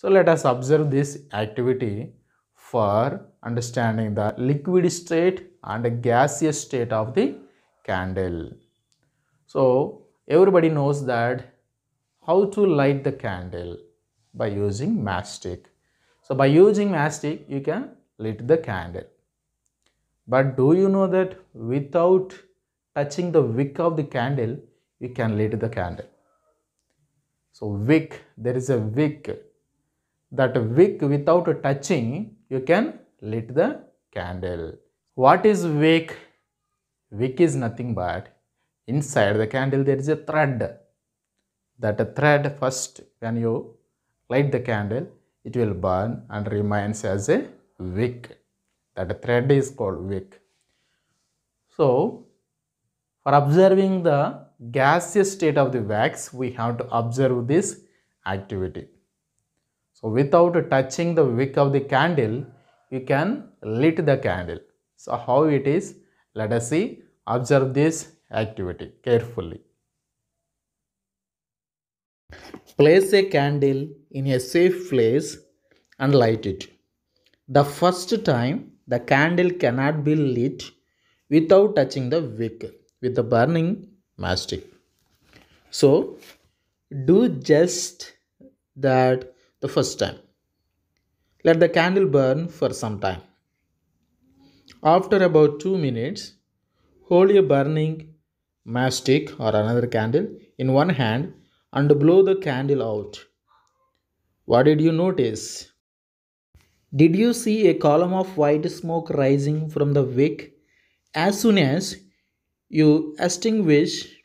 So let us observe this activity for understanding the liquid state and gaseous state of the candle. So everybody knows that how to light the candle by using mastic. So by using mastic you can light the candle. But do you know that without touching the wick of the candle you can light the candle. So wick, there is a wick. That wick without touching, you can lit the candle. What is wick? Wick is nothing but inside the candle there is a thread. That thread first when you light the candle, it will burn and remains as a wick. That thread is called wick. So for observing the gaseous state of the wax, we have to observe this activity. So without touching the wick of the candle, you can lit the candle. So how it is? Let us see. Observe this activity carefully. Place a candle in a safe place and light it. The first time the candle cannot be lit without touching the wick. With the burning, mastic so do just that the first time let the candle burn for some time after about 2 minutes hold a burning mastic or another candle in one hand and blow the candle out what did you notice did you see a column of white smoke rising from the wick as soon as you extinguish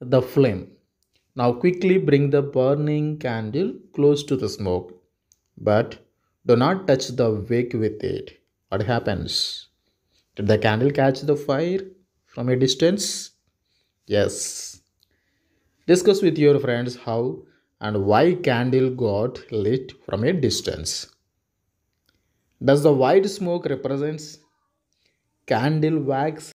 the flame. Now quickly bring the burning candle close to the smoke, but do not touch the wick with it. What happens? Did the candle catch the fire from a distance? Yes. Discuss with your friends how and why candle got lit from a distance. Does the white smoke represents candle wax